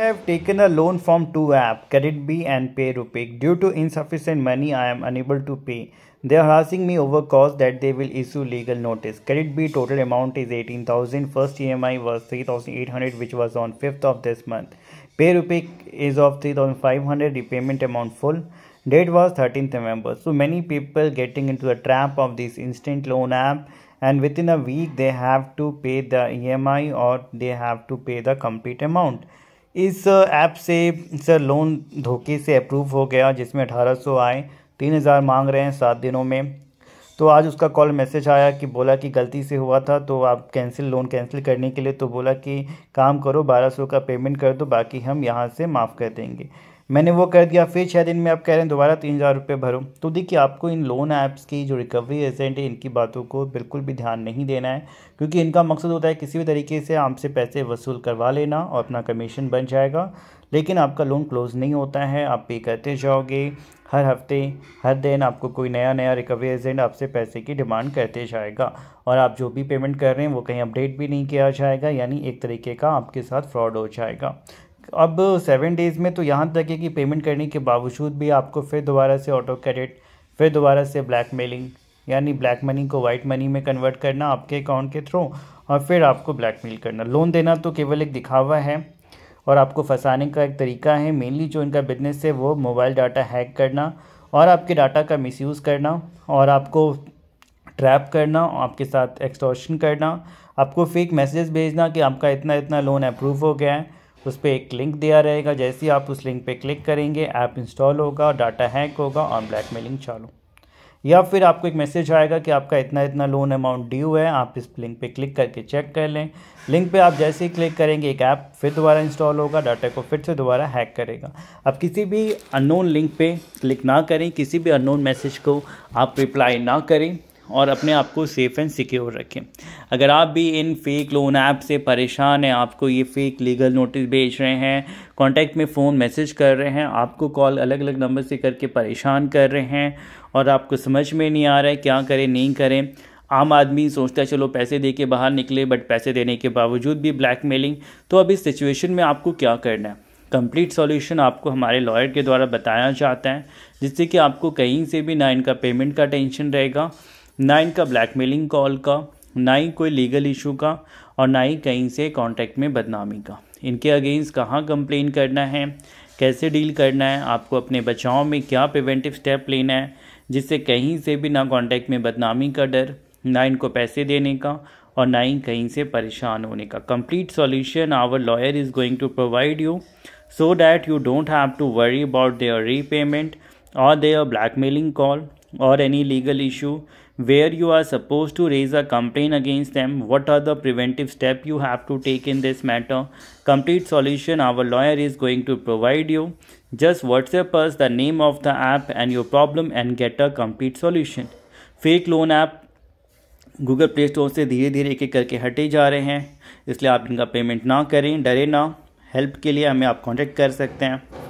I have taken a loan from two app, Credit B and Pay Rupic. Due to insufficient money, I am unable to pay. They are harassing me over cause that they will issue legal notice. Credit B total amount is 18,000. First EMI was 3,800 which was on 5th of this month. Pay Rupic is of 3,500 repayment amount full. Date was 13th November. So many people getting into the trap of this instant loan app and within a week they have to pay the EMI or they have to pay the complete amount. इस app uh, से sir loan uh, धोखे से approve हो गया जिसमें अठारह सौ आए तीन हज़ार मांग रहे हैं सात दिनों में तो आज उसका कॉल मैसेज आया कि बोला कि गलती से हुआ था तो आप कैंसिल लोन कैंसिल करने के लिए तो बोला कि काम करो बारह सौ का पेमेंट कर दो बाकी हम यहाँ से माफ़ कर देंगे मैंने वो कर दिया फिर छः दिन में आप कह रहे हैं दोबारा तीन हज़ार रुपये भरो तो देखिए आपको इन लोन ऐप्स की जो रिकवरी एजेंट है इनकी बातों को बिल्कुल भी ध्यान नहीं देना है क्योंकि इनका मकसद होता है किसी भी तरीके से आपसे पैसे वसूल करवा लेना और अपना कमीशन बन जाएगा लेकिन आपका लोन क्लोज़ नहीं होता है आप पे करते जाओगे हर हफ्ते हर दिन आपको कोई नया नया रिकवरी एजेंट आपसे पैसे की डिमांड करते जाएगा और आप जो भी पेमेंट कर रहे हैं वो कहीं अपडेट भी नहीं किया जाएगा यानी एक तरीके का आपके साथ फ्रॉड हो जाएगा अब सेवन डेज़ में तो यहाँ तक है कि पेमेंट करने के बावजूद भी आपको फिर दोबारा से ऑटो क्रेडिट फिर दोबारा से ब्लैक मेलिंग यानी ब्लैक मनी को वाइट मनी में कन्वर्ट करना आपके अकाउंट के थ्रू और फिर आपको ब्लैकमेल करना लोन देना तो केवल एक दिखावा है और आपको फंसाने का एक तरीका है मेनली जो इनका बिजनेस है वो मोबाइल डाटा हैक करना और आपके डाटा का मिसयूज़ करना और आपको ट्रैप करना आपके साथ एक्सटॉर्शन करना आपको फेक मैसेज भेजना कि आपका इतना इतना लोन अप्रूव हो गया है उस पर एक लिंक दिया रहेगा जैसे ही आप उस लिंक पे क्लिक करेंगे ऐप इंस्टॉल होगा डाटा हैक होगा और ब्लैकमेलिंग चालू या फिर आपको एक मैसेज आएगा कि आपका इतना इतना लोन अमाउंट ड्यू है आप इस लिंक पे क्लिक करके चेक कर लें लिंक पे आप जैसे ही क्लिक करेंगे एक ऐप फिर दोबारा इंस्टॉल होगा डाटा को फिर से दोबारा हैक करेगा अब किसी भी अननोन लिंक पे क्लिक ना करें किसी भी अननोन मैसेज को आप रिप्लाई ना करें और अपने आप को सेफ़ एंड सिक्योर रखें अगर आप भी इन फेक लोन ऐप से परेशान हैं आपको ये फेक लीगल नोटिस भेज रहे हैं कॉन्टैक्ट में फ़ोन मैसेज कर रहे हैं आपको कॉल अलग अलग नंबर से करके परेशान कर रहे हैं और आपको समझ में नहीं आ रहा है क्या करें नहीं करें आम आदमी सोचता है चलो पैसे दे के बाहर निकले बट पैसे देने के बावजूद भी ब्लैकमेलिंग तो अब इस सिचुएशन में आपको क्या करना है कंप्लीट सॉल्यूशन आपको हमारे लॉयर के द्वारा बताया जाता है जिससे कि आपको कहीं से भी ना इनका पेमेंट का टेंशन रहेगा ना इनका ब्लैकमेलिंग कॉल का ना ही कोई लीगल इशू का और ना ही कहीं से कॉन्टैक्ट में बदनामी का इनके अगेंस्ट कहाँ कंप्लेन करना है कैसे डील करना है आपको अपने बचाव में क्या प्रिवेंटिव स्टेप लेना है जिससे कहीं से भी ना कॉन्टैक्ट में बदनामी का डर ना इनको पैसे देने का और ना ही कहीं से परेशान होने का complete solution our lawyer is going to provide you so that you don't have to worry about their repayment और देयर ब्लैकमेलिंग कॉल और any legal issue where you are supposed to raise a complaint against them what are the preventive step you have to take in this matter complete solution our lawyer is going to provide you just whatsapp us the name of the app and your problem and get a complete solution fake loan app google play store से धीरे धीरे एक एक करके हटे जा रहे हैं इसलिए आप इनका पेमेंट ना करें डरे ना हेल्प के लिए हमें आप कांटेक्ट कर सकते हैं